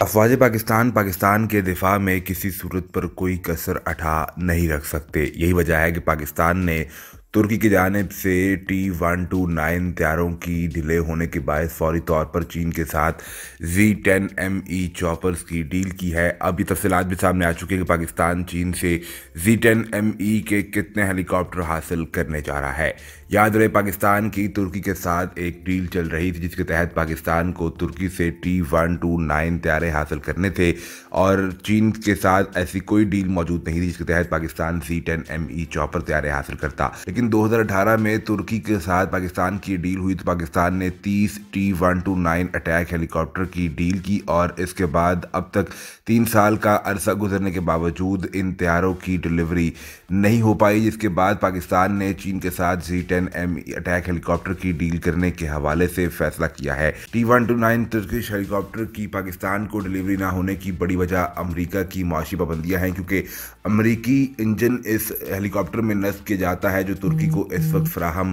افواج پاکستان پاکستان کے دفاع میں کسی صورت پر کوئی کسر اٹھا نہیں رکھ سکتے یہی وجہ ہے کہ پاکستان نے ترکی کی جانب سے ٹی ون ٹو نائن تیاروں کی ڈیلے ہونے کے باعث فوری طور پر چین کے ساتھ زی ٹین ایم ای چاپرز کی ڈیل کی ہے اب یہ تفصیلات بھی سامنے آ چکی ہیں کہ پاکستان چین سے زی ٹین ایم ای کے کتنے ہیلی کاپٹر حاصل کرنے جا رہا ہے یاد رہے پاکستان کی ترکی کے ساتھ ایک ڈیل چل رہی تھی جس کے تحت پاکستان کو ترکی سے ٹی ون ٹو نائن تیارے حاصل کرنے تھے اور چین کے ساتھ ایسی کوئی ڈیل موجود نہیں تھی جس کے تحت Pakistan Z ten M E chopper تیارے حاصل کرتا لیکن لیکن دو ہزار اٹھارہ میں ترکی کے ساتھ پاکستان کی ڈیل ہوئی تو پاکستان نے تیس T one two nine attack helicopter کی ڈیل کی اور اس کے بعد اب تک تین سال کا عرصہ گزرنے کے باوجود ان تیاروں کی ڈیلیوری نہیں ہو پائی جس کے بعد پاکستان نے چین کے ساتھ Z ten M attack helicopter کی ڈیل کرنے کے حوالے سے فیصلہ کیا ہے T one two nine Turkish helicopter کی پاکستان کو ڈیلیوری نہ ہونے کی بڑی وجہ امریکہ کی معاشی پابندیاں ہیں کیونکہ امریکی انجن اس ہیلی کاپٹر میں نصب کیا جاتا ہے جو ترکی کو اس وقت فراہم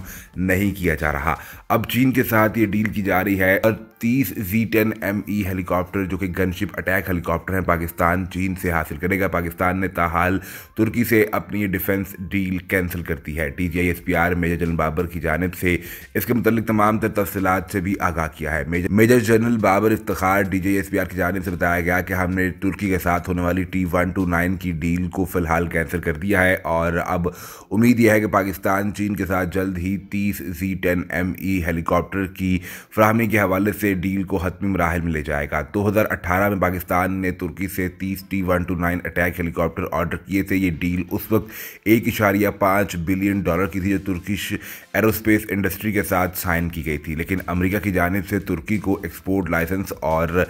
نہیں کیا جا رہا اب چین کے ساتھ یہ ڈیل کی جا رہی ہے تیس Z ten M E helicopter جو کہ گن شپ اٹیک ہیلی کاپٹر ہیں پاکستان چین سے حاصل کرے گا پاکستان نے تاحال ترکی سے اپنی یہ ڈیفنس ڈیل کینسل کرتی ہے T G I S P R major general Babar کی جانب سے اس کے متعلق تمام تر تفصیلات سے بھی آگاہ کیا ہے major general Babar Iftikhar D G I P P R جانب سے بتایا گیا کہ ہم نے ترکی کے ساتھ ہونے والی ٹی ون ٹو نائن کی ڈیل کو فی الحال کینسل کر دیا ہے اور اب امید یہ ہے کہ پاکستان چین کے ساتھ جلد ہی تیس Z ten M E helicopter کی فراہمی کے حوالے سے ڈیل کو حتمی مراحل میں لے جائے گا دو ہزار اٹھارہ میں پاکستان نے ترکی سے تیس T one two nine attack helicopter order کیے تھے یہ ڈیل اس وقت ایک اشاریہ پانچ بلین ڈالر کی تھی جو ترکیش ایروسپیس انڈسٹری کے ساتھ سائن کی گئی تھی لیکن امریکہ کی جانب سے ترکی کو ایکسپورٹ لائسنس اور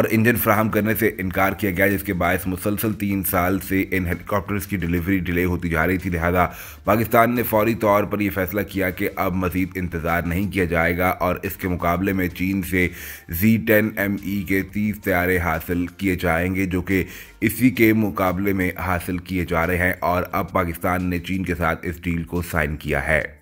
اور انجن فراہم کرنے سے انکار کیا گیا جس کے باعث مسلسل تین سال سے ان ہیلی کاپٹرز کی ڈیلیوری ڈیلے ہوتی جا رہی تھی لہذا پاکستان نے فوری طور پر یہ فیصلہ کیا کہ اب مزید انتظار نہیں کیا جائے گا اور اس کے مقابلے میں چین سے کے تیس طیارے حاصل کیے جائیں گے جو کہ اسی کے مقابلے میں حاصل کیے جا رہے ہیں اور اب پاکستان نے چین کے ساتھ اس ڈیل کو سائن کیا ہے